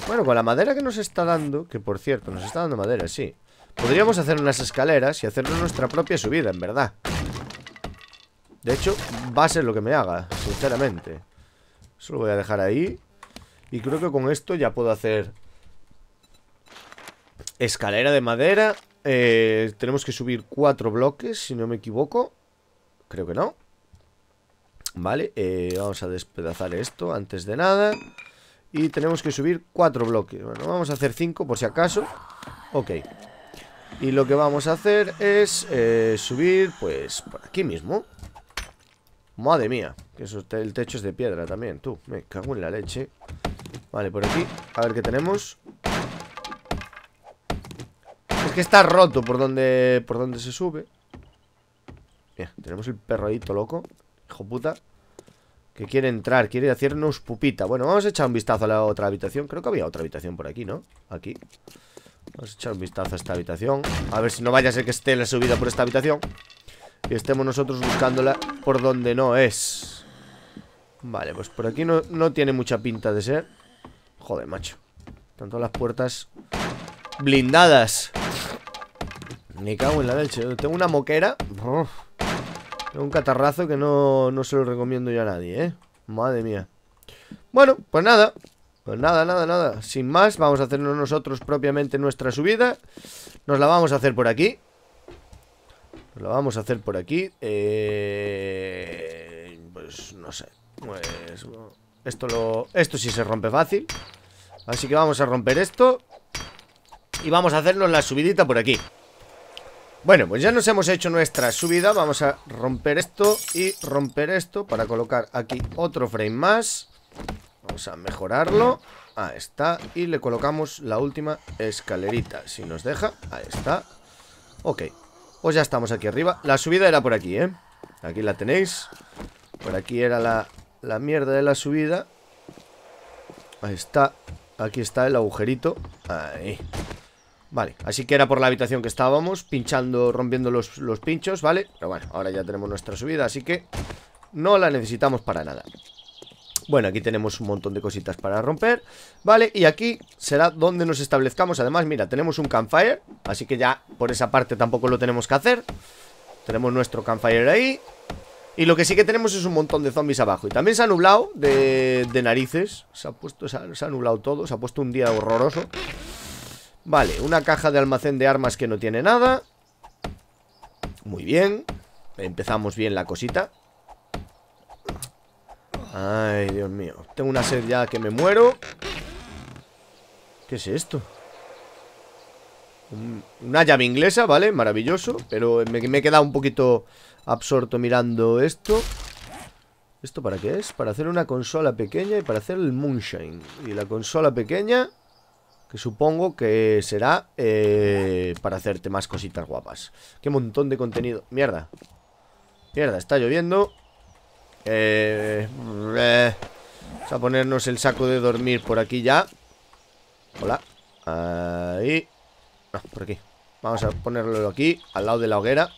Bueno, con la madera que nos está dando, que por cierto, nos está dando madera, sí. Podríamos hacer unas escaleras y hacernos nuestra propia subida, en verdad. De hecho, va a ser lo que me haga, sinceramente. Eso lo voy a dejar ahí. Y creo que con esto ya puedo hacer escalera de madera. Eh, tenemos que subir cuatro bloques, si no me equivoco. Creo que no. Vale, eh, vamos a despedazar esto antes de nada. Y tenemos que subir cuatro bloques. Bueno, vamos a hacer cinco por si acaso. Ok. Y lo que vamos a hacer es eh, subir, pues, por aquí mismo. Madre mía, que eso, el techo es de piedra también, tú. Me cago en la leche. Vale, por aquí, a ver qué tenemos Es que está roto por donde, por donde se sube Bien, tenemos el perroito loco Hijo puta Que quiere entrar, quiere hacernos pupita Bueno, vamos a echar un vistazo a la otra habitación Creo que había otra habitación por aquí, ¿no? Aquí Vamos a echar un vistazo a esta habitación A ver si no vaya a ser que esté la subida por esta habitación Y estemos nosotros buscándola por donde no es Vale, pues por aquí no tiene mucha pinta de ser Joder, macho tanto las puertas blindadas ¡Ni cago en la leche Tengo una moquera Tengo un catarrazo que no, no se lo recomiendo yo a nadie, ¿eh? Madre mía Bueno, pues nada pues nada, nada, nada, sin más Vamos a hacernos nosotros propiamente nuestra subida Nos la vamos a hacer por aquí Nos la vamos a hacer por aquí eh... Pues no sé Pues... Esto lo... Esto sí se rompe fácil Así que vamos a romper esto Y vamos a hacernos la subidita por aquí Bueno, pues ya nos hemos hecho nuestra subida Vamos a romper esto y romper esto Para colocar aquí otro frame más Vamos a mejorarlo Ahí está Y le colocamos la última escalerita Si nos deja, ahí está Ok, pues ya estamos aquí arriba La subida era por aquí, ¿eh? Aquí la tenéis Por aquí era la la mierda de la subida. Ahí está. Aquí está el agujerito. Ahí. Vale, así que era por la habitación que estábamos Pinchando, rompiendo los, pinchos, ¿vale? Pero bueno, ahora ya tenemos nuestra subida Así que no la necesitamos para nada Bueno, aquí tenemos un montón de cositas para romper Vale, y aquí será donde nos establezcamos Además, mira, tenemos un campfire Así que ya por esa parte tampoco lo tenemos que hacer Tenemos nuestro campfire ahí y lo que sí que tenemos es un montón de zombies abajo Y también se ha nublado de, narices se ha, puesto, se ha, nublado todo Se ha puesto un día horroroso Vale, una caja de almacén de armas que no tiene nada Muy bien Empezamos bien la cosita Ay, Dios mío Tengo una sed ya que me muero ¿Qué es esto? una llave inglesa, ¿vale? Maravilloso Pero me, me he quedado un poquito absorto mirando esto. ¿Esto para qué es? Para hacer una consola pequeña y para hacer el Moonshine. Y la consola pequeña, que supongo que será eh, para hacerte más cositas guapas. Qué montón de contenido. Mierda. Mierda, está lloviendo. Eh, eh. vamos a ponernos el saco de dormir por aquí ya. Hola. Ahí. Ah, por aquí. Vamos a ponerlo aquí, al lado de la hoguera.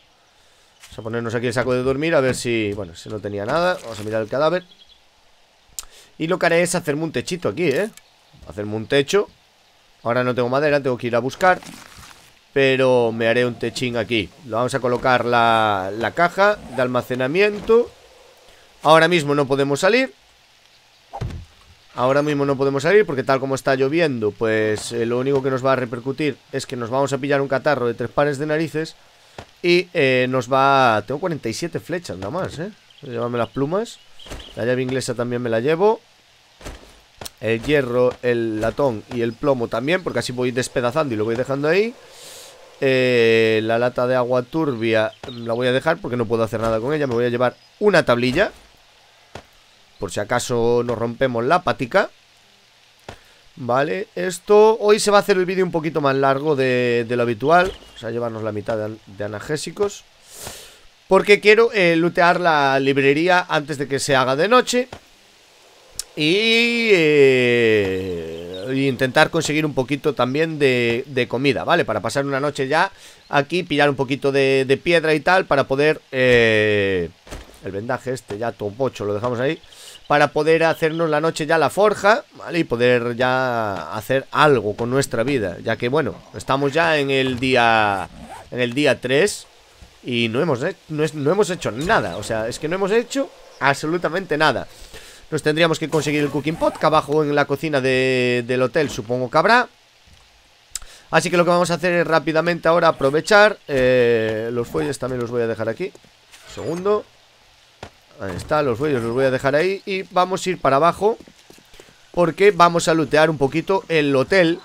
Vamos a ponernos aquí el saco de dormir A ver si, bueno, si no tenía nada Vamos a mirar el cadáver Y lo que haré es hacerme un techito aquí, ¿eh? Hacerme un techo Ahora no tengo madera, tengo que ir a buscar Pero me haré un techín aquí Lo vamos a colocar la, caja de almacenamiento Ahora mismo no podemos salir Ahora mismo no podemos salir porque tal como está lloviendo, pues eh, lo único que nos va a repercutir es que nos vamos a pillar un catarro de tres pares de narices y eh, nos va... Tengo 47 flechas nada más, ¿eh? Llévame las plumas. La llave inglesa también me la llevo. El hierro, el latón y el plomo también, porque así voy despedazando y lo voy dejando ahí. Eh, la lata de agua turbia la voy a dejar porque no puedo hacer nada con ella. Me voy a llevar una tablilla. Por si acaso nos rompemos la patica. Vale, esto... Hoy se va a hacer el vídeo un poquito más largo de, lo habitual O sea, llevarnos la mitad de, analgésicos Porque quiero eh, lootear la librería antes de que se haga de noche Y... Eh, intentar conseguir un poquito también de, comida, ¿vale? Para pasar una noche ya aquí, pillar un poquito de, piedra y tal Para poder... Eh, el vendaje este ya topocho lo dejamos ahí para poder hacernos la noche ya la forja, ¿vale? Y poder ya hacer algo con nuestra vida, ya que bueno, estamos ya en el día en el día 3 y no hemos no, hemos hecho nada, o sea, es que no hemos hecho absolutamente nada. Nos tendríamos que conseguir el cooking pot que abajo en la cocina del hotel supongo que habrá. Así que lo que vamos a hacer es rápidamente ahora aprovechar eh, Los fuelles también los voy a dejar aquí Segundo Ahí está, los huellos los voy a dejar ahí Y vamos a ir para abajo Porque vamos a lootear un poquito el hotel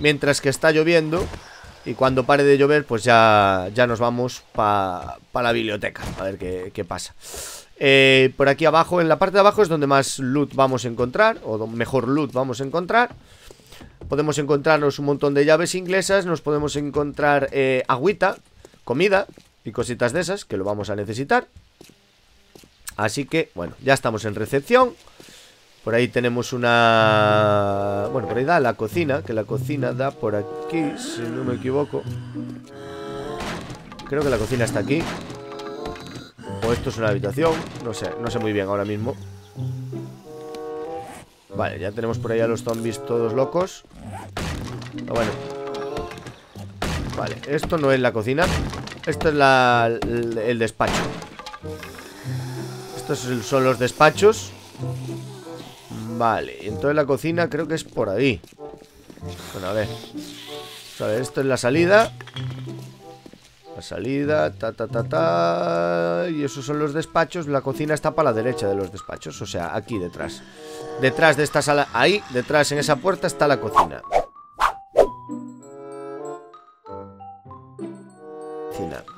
Mientras que está lloviendo Y cuando pare de llover Pues ya, ya nos vamos para la biblioteca A ver qué, pasa eh, Por aquí abajo, en la parte de abajo Es donde más loot vamos a encontrar O mejor loot vamos a encontrar Podemos encontrarnos un montón de llaves inglesas Nos podemos encontrar eh, agüita Comida y cositas de esas Que lo vamos a necesitar Así que, bueno, ya estamos en recepción Por ahí tenemos una... Bueno, por ahí da la cocina Que la cocina da por aquí, si no me equivoco Creo que la cocina está aquí O esto es una habitación No sé, no sé muy bien ahora mismo Vale, ya tenemos por ahí a los zombies todos locos ah, Bueno Vale, esto no es la cocina Esto es la, el, el despacho estos son los despachos Vale, entonces la cocina creo que es por ahí Bueno, a ver esto es la salida La salida, ta ta ta ta Y esos son los despachos La cocina está para la derecha de los despachos O sea, aquí detrás Detrás de esta sala, ahí, detrás en esa puerta está la cocina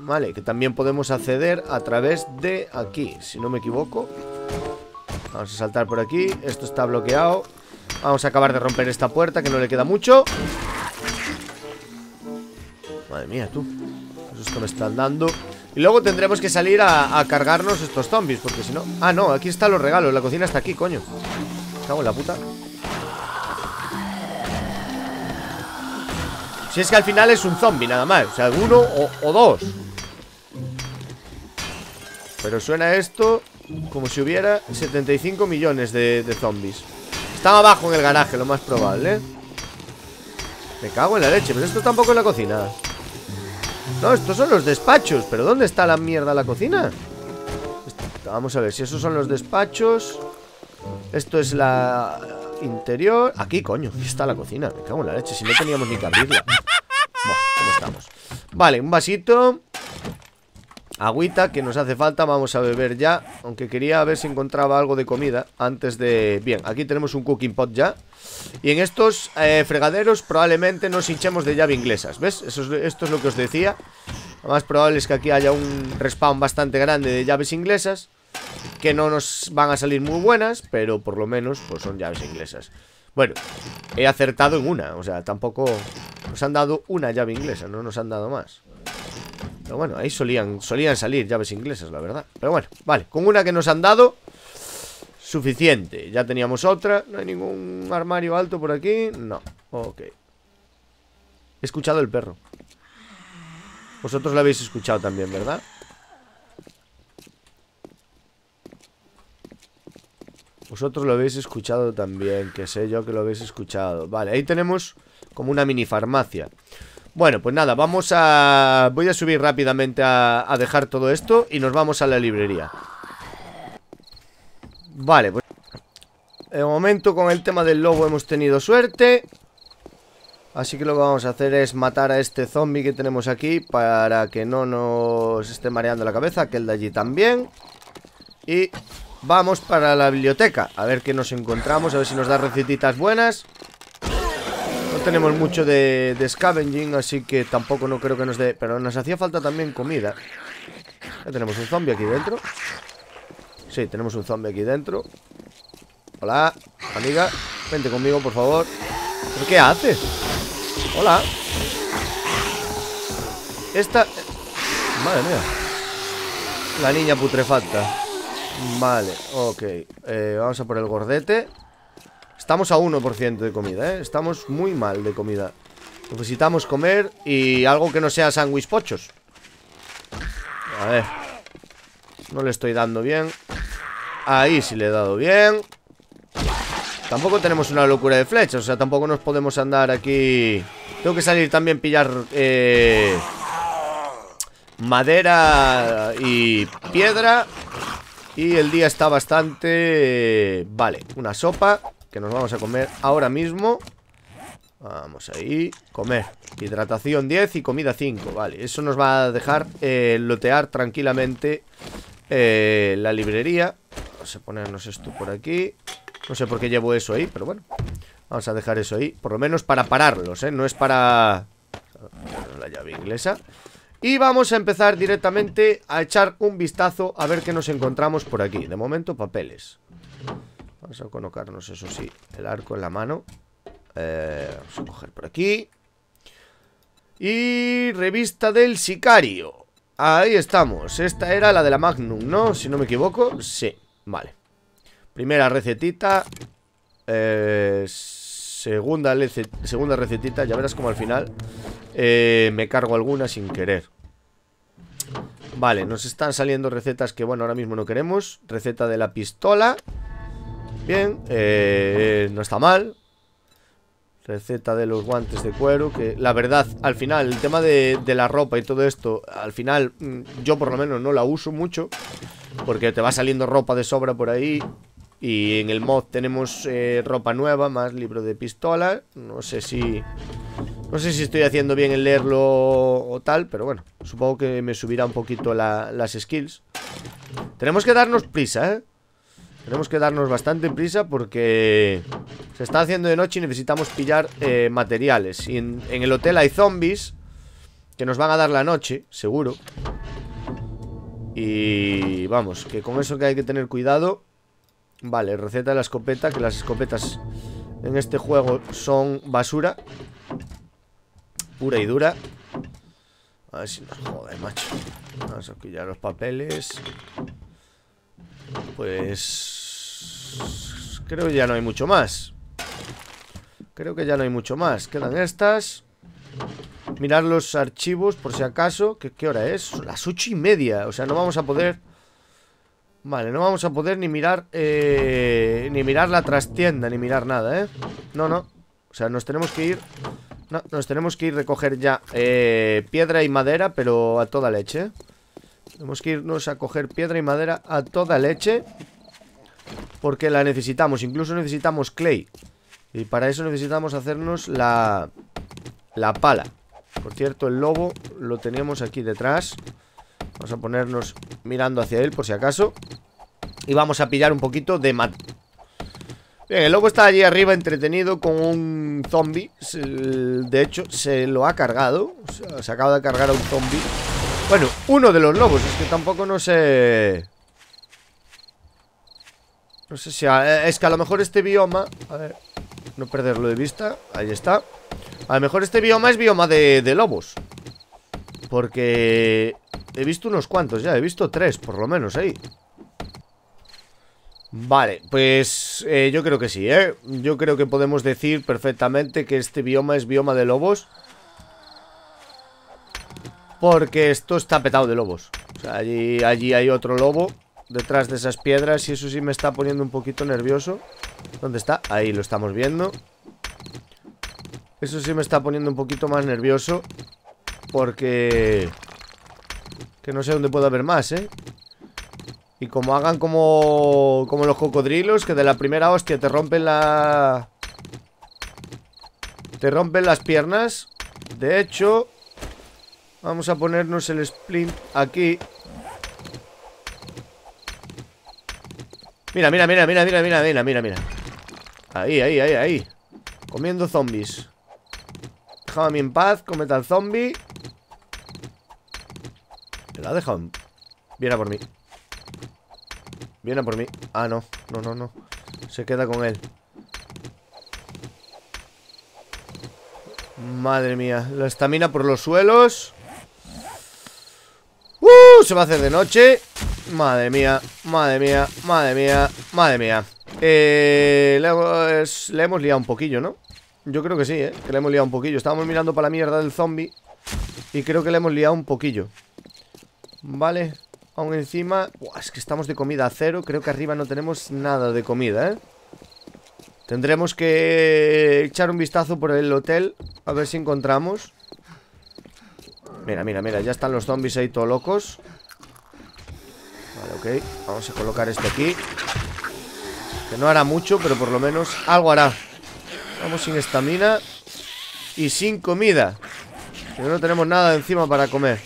Vale, que también podemos acceder a través de aquí, si no me equivoco. Vamos a saltar por aquí. Esto está bloqueado. Vamos a acabar de romper esta puerta, que no le queda mucho. Madre mía, tú. que me están dando. Y luego tendremos que salir a, cargarnos estos zombies, porque si no... Ah, no, aquí están los regalos. La cocina está aquí, coño. Cago en la puta. Si es que al final es un zombie nada más. O sea, uno o dos. Pero suena esto como si hubiera 75 millones de, zombies. Estaba abajo en el garaje, lo más probable. Me cago en la leche, pero pues esto tampoco es la cocina. No, estos son los despachos. ¿Pero dónde está la mierda la cocina? Vamos a ver, si esos son los despachos. Esto es la interior. Aquí, coño, aquí está la cocina. Me cago en la leche, si no teníamos ni que Bueno, ¿cómo estamos? Vale, un vasito. Agüita que nos hace falta, vamos a beber ya Aunque quería ver si encontraba algo de comida Antes de... Bien, aquí tenemos un cooking pot ya Y en estos eh, fregaderos probablemente nos hinchemos de llaves inglesas ¿Ves? esto es lo que os decía Lo más probable es que aquí haya un respawn bastante grande de llaves inglesas Que no nos van a salir muy buenas Pero por lo menos pues son llaves inglesas Bueno, he acertado en una O sea, tampoco nos han dado una llave inglesa No nos han dado más pero bueno, ahí solían, solían salir llaves inglesas, la verdad Pero bueno, vale, con una que nos han dado Suficiente Ya teníamos otra, no hay ningún armario alto por aquí No, ok He escuchado el perro Vosotros lo habéis escuchado también, ¿verdad? Vosotros lo habéis escuchado también, que sé yo que lo habéis escuchado Vale, ahí tenemos como una mini farmacia bueno, pues nada, vamos a... Voy a subir rápidamente a, a dejar todo esto y nos vamos a la librería. Vale, pues... De momento con el tema del lobo hemos tenido suerte. Así que lo que vamos a hacer es matar a este zombie que tenemos aquí para que no nos esté mareando la cabeza, el de allí también. Y vamos para la biblioteca, a ver qué nos encontramos, a ver si nos da recetitas buenas tenemos mucho de, scavenging, así que tampoco no creo que nos dé... Pero nos hacía falta también comida. Ya tenemos un zombie aquí dentro. Sí, tenemos un zombie aquí dentro. Hola, amiga. Vente conmigo, por favor. ¿Pero qué haces? Hola. Esta... Madre mía. La niña putrefacta. Vale, ok. Eh, vamos a por el gordete. Estamos a 1% de comida, ¿eh? Estamos muy mal de comida Necesitamos comer y algo que no sea sándwich pochos A ver No le estoy dando bien Ahí sí le he dado bien Tampoco tenemos una locura de flechas O sea, tampoco nos podemos andar aquí Tengo que salir también pillar eh, Madera y piedra Y el día está bastante... Vale, una sopa que nos vamos a comer ahora mismo Vamos ahí, comer Hidratación 10 y comida 5 Vale, eso nos va a dejar eh, lotear tranquilamente eh, la librería Vamos a ponernos esto por aquí No sé por qué llevo eso ahí, pero bueno Vamos a dejar eso ahí, por lo menos para pararlos, eh. No es para... La llave inglesa y vamos a empezar directamente a echar un vistazo a ver qué nos encontramos por aquí. De momento, papeles. Vamos a colocarnos, eso sí, el arco en la mano. Eh, vamos a coger por aquí. Y revista del sicario. Ahí estamos. Esta era la de la Magnum, ¿no? Si no me equivoco. Sí, vale. Primera recetita. Eh, segunda, segunda recetita. Ya verás como al final eh, me cargo alguna sin querer. Vale, nos están saliendo recetas que, bueno, ahora mismo no queremos. Receta de la pistola. Bien, eh, no está mal Receta de los guantes de cuero Que la verdad, al final, el tema de, la ropa y todo esto Al final, mm, yo por lo menos no la uso mucho Porque te va saliendo ropa de sobra por ahí y en el mod tenemos eh, ropa nueva, más libro de pistola. No sé si... No sé si estoy haciendo bien en leerlo o tal, pero bueno, supongo que me subirá un poquito las skills. Tenemos que darnos prisa, ¿eh? Tenemos que darnos bastante prisa porque se está haciendo de noche y necesitamos pillar eh, materiales. Y en, el hotel hay zombies que nos van a dar la noche, seguro. Y vamos, que con eso que hay que tener cuidado. Vale, receta de la escopeta, que las escopetas en este juego son basura. Pura y dura. A ver si nos jode, macho. Vamos a pillar los papeles pues... Creo que ya no hay mucho más. Creo que ya no hay mucho más. Quedan estas. Mirar los archivos por si acaso. ¿Qué, hora es? las ocho y media. O sea, no vamos a poder... Vale, no vamos a poder ni mirar... Eh, ni mirar la trastienda, ni mirar nada, ¿eh? No, no. O sea, nos tenemos que ir... No, nos tenemos que ir recoger ya eh, piedra y madera, pero a toda leche, ¿eh? Tenemos que irnos a coger piedra y madera a toda leche Porque la necesitamos Incluso necesitamos clay Y para eso necesitamos hacernos la... La pala Por cierto, el lobo lo tenemos aquí detrás Vamos a ponernos mirando hacia él por si acaso Y vamos a pillar un poquito de mat Bien, el lobo está allí arriba entretenido con un zombie De hecho, se lo ha cargado Se acaba de cargar a un zombie bueno, uno de los lobos, es que tampoco no sé... No sé si... Es que a lo mejor este bioma... A ver, no perderlo de vista. Ahí está. A lo mejor este bioma es bioma de, lobos. Porque... He visto unos cuantos ya, he visto tres por lo menos ahí. Vale, pues eh, yo creo que sí, ¿eh? Yo creo que podemos decir perfectamente que este bioma es bioma de lobos. Porque esto está petado de lobos o sea, allí, allí hay otro lobo Detrás de esas piedras Y eso sí me está poniendo un poquito nervioso ¿Dónde está? Ahí lo estamos viendo Eso sí me está poniendo un poquito más nervioso Porque... Que no sé dónde puede haber más, ¿eh? Y como hagan como... Como los cocodrilos Que de la primera hostia te rompen la... Te rompen las piernas De hecho, Vamos a ponernos el splint aquí. Mira, mira, mira, mira, mira, mira, mira, mira, mira. Ahí, ahí, ahí, ahí. Comiendo zombies. Déjame en paz, cometa tal zombie. Me la ha dejado Viene por mí. Viene por mí. Ah, no. No, no, no. Se queda con él. Madre mía. La estamina por los suelos. ¡Uh! Se va a hacer de noche Madre mía, madre mía, madre mía, madre mía Eh... Le, hemos liado un poquillo, ¿no? Yo creo que sí, ¿eh? Que le hemos liado un poquillo Estábamos mirando para la mierda del zombie Y creo que le hemos liado un poquillo Vale Aún encima... Buah, es que estamos de comida a cero Creo que arriba no tenemos nada de comida, ¿eh? Tendremos que echar un vistazo por el hotel A ver si encontramos Mira, mira, mira, ya están los zombies ahí todos locos Vale, ok Vamos a colocar esto aquí Que no hará mucho, pero por lo menos algo hará Vamos sin estamina Y sin comida Que no tenemos nada encima para comer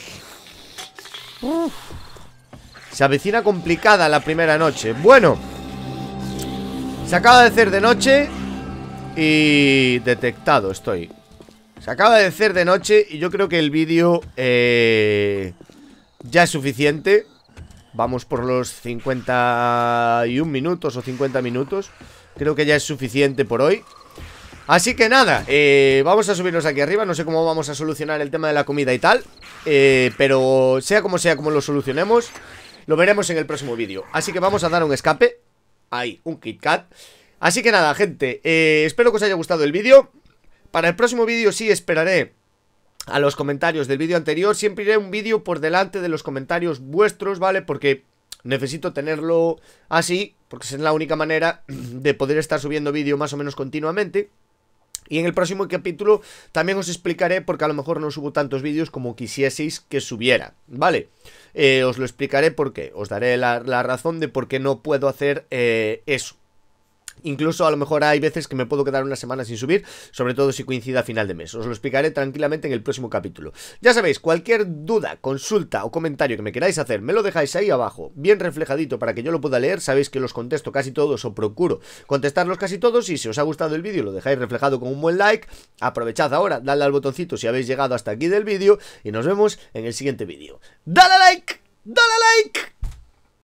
Se avecina complicada la primera noche Bueno Se acaba de hacer de noche Y detectado estoy acaba de ser de noche y yo creo que el vídeo eh, ya es suficiente. Vamos por los 51 minutos o 50 minutos. Creo que ya es suficiente por hoy. Así que nada, eh, vamos a subirnos aquí arriba No sé cómo vamos a solucionar el tema de la comida y tal eh, Pero sea como sea como lo solucionemos Lo veremos en el próximo vídeo Así que vamos a dar un escape Ahí, un Kit Así que nada, gente Espero que os haya gustado el vídeo para el próximo vídeo sí esperaré a los comentarios del vídeo anterior. Siempre iré un vídeo por delante de los comentarios vuestros, ¿vale? Porque necesito tenerlo así, porque es la única manera [CLEARS THROAT] de poder estar subiendo vídeo más o menos continuamente. Y en el próximo capítulo también os explicaré porque a lo mejor no subo tantos vídeos como quisieseis que subiera, ¿vale? Eh, os lo explicaré porque os daré la, razón de por qué no puedo hacer eh, eso, Incluso a lo mejor hay veces que me puedo quedar una semana sin subir, sobre todo si coincida a final de mes. Os lo explicaré tranquilamente en el próximo capítulo. Ya sabéis, cualquier duda, consulta o comentario que me queráis hacer, me lo dejáis ahí abajo, bien reflejadito para que yo lo pueda leer. Sabéis que los contesto casi todos o procuro contestarlos casi todos y si os ha gustado el vídeo lo dejáis reflejado con un buen like. Aprovechad ahora, dadle al botoncito si habéis llegado hasta aquí del vídeo y nos vemos en el siguiente vídeo. ¡Dale like! ¡Dale like!